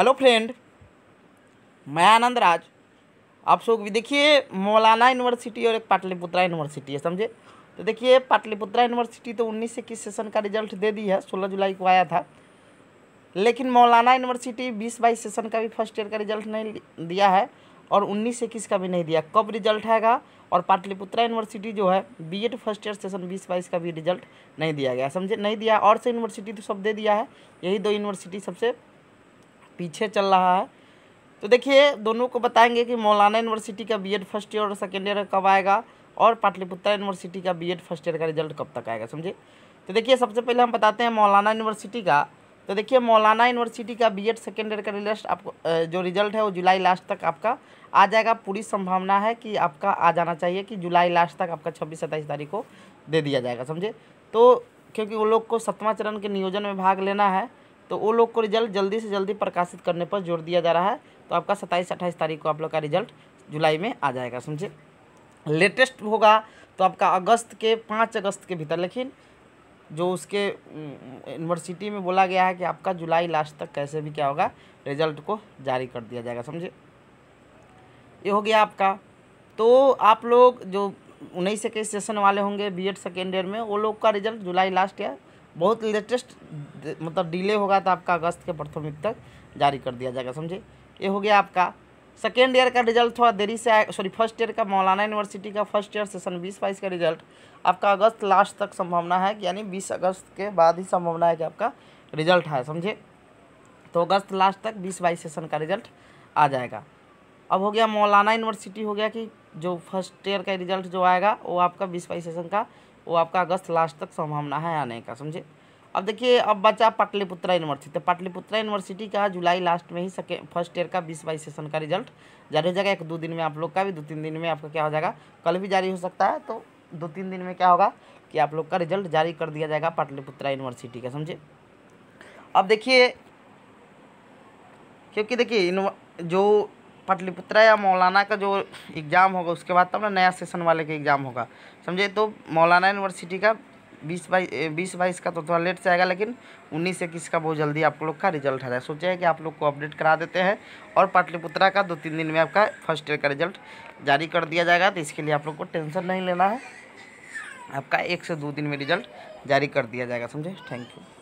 hello friend मैं आनंद राज आप सब देखिए मौलाना यूनिवर्सिटी और एक पाटलिपुत्रा यूनिवर्सिटी है समझे तो देखिए पाटलिपुत्रा यूनिवर्सिटी तो उन्नीस से इक्कीस सेशन का रिजल्ट दे दी है सोलह जुलाई को आया था लेकिन मौलाना यूनिवर्सिटी बीस बाईस सेशन का भी फर्स्ट ईयर का रिजल्ट नहीं दिया है और उन्नीस से इक्कीस का भी नहीं दिया कब रिजल्ट आएगा और पाटलिपुत्रा यूनिवर्सिटी जो है B Ed first year session बीस बाईस का भी रिजल्ट नहीं दिया गया समझे नहीं दिया और से यूनिवर्सिटी तो सब दे दिया है यही दो यूनिवर्सिटी सबसे पीछे चल रहा है तो देखिए दोनों को बताएंगे कि मौलाना यूनिवर्सिटी का बीएड फर्स्ट ईयर और सेकेंड ईयर कब आएगा और पाटलिपुत्र यूनिवर्सिटी का बीएड फर्स्ट ईयर का रिजल्ट कब तक आएगा समझे तो देखिए सबसे पहले हम बताते हैं मौलाना यूनिवर्सिटी का तो देखिए मौलाना यूनिवर्सिटी का बीएड सेकेंड ईयर का रिजल्ट आपको जो रिजल्ट है वो जुलाई लास्ट तक आपका आ जाएगा पूरी संभावना है कि आपका आ जाना चाहिए कि जुलाई लास्ट तक आपका छब्बीस सत्ताईस तारीख को दे दिया जाएगा समझे तो क्योंकि वो लोग को सतवा चरण के नियोजन में भाग लेना है तो वो लोग को रिजल्ट जल्दी से जल्दी प्रकाशित करने पर जोर दिया जा रहा है तो आपका सत्ताईस अट्ठाईस तारीख को आप लोग का रिजल्ट जुलाई में आ जाएगा समझे लेटेस्ट होगा तो आपका अगस्त के पाँच अगस्त के भीतर लेकिन जो उसके यूनिवर्सिटी में बोला गया है कि आपका जुलाई लास्ट तक कैसे भी क्या होगा रिजल्ट को जारी कर दिया जाएगा समझे ये हो गया आपका तो आप लोग जो उन्नीस इक्कीस सेशन वाले होंगे बीएड सेकेंड ईयर में वो लोग का रिजल्ट जुलाई लास्ट या बहुत लेटेस्ट मतलब डिले होगा तो आपका अगस्त के प्रथम वीक तक जारी कर दिया जाएगा समझे ये हो गया आपका सेकेंड ईयर का रिजल्ट थोड़ा देरी से आएगा सॉरी फर्स्ट ईयर का मौलाना यूनिवर्सिटी का फर्स्ट ईयर सेशन बीस बाईस का रिजल्ट आपका अगस्त लास्ट तक संभावना है यानी बीस अगस्त के बाद ही संभावना है कि आपका रिजल्ट है समझे तो अगस्त लास्ट तक बीस बाईस सेशन का रिजल्ट आ जाएगा अब हो गया मौलाना यूनिवर्सिटी हो गया कि जो फर्स्ट ईयर का रिजल्ट जो आएगा वो आपका बीस बाईस सेशन का वो आपका अगस्त लास्ट तक संभावना है आने का समझे अब देखिए अब बचा पाटलिपुत्रा यूनिवर्सिटी तो पाटलिपुत्रा यूनिवर्सिटी का जुलाई लास्ट में ही सके फर्स्ट ईयर का बीस बाईस सेशन का रिजल्ट जारी हो जाएगा एक दो दिन में आप लोग का भी दो तीन दिन में आपका क्या हो जाएगा कल भी जारी हो सकता है तो दो तीन दिन में क्या होगा कि आप लोग का रिजल्ट जारी कर दिया जाएगा पाटलिपुत्रा यूनिवर्सिटी का समझे अब देखिए क्योंकि देखिए जो पाटलिपुत्रा या मौलाना का जो एग्ज़ाम होगा उसके बाद तब तो ना नया सेशन वाले का एग्ज़ाम होगा समझे तो मौलाना यूनिवर्सिटी का बीस बाई बीस बाईस का तो थोड़ा लेट से आएगा लेकिन उन्नीस इक्कीस का बहुत जल्दी आप लोग का रिजल्ट आ जाए सोचे हैं कि आप लोग को अपडेट करा देते हैं और पाटलिपुत्रा का दो तीन दिन में आपका फर्स्ट ईयर का रिजल्ट जारी कर दिया जाएगा तो इसके लिए आप लोग को टेंशन नहीं लेना है आपका एक से दो दिन में रिजल्ट जारी कर दिया जाएगा समझे थैंक यू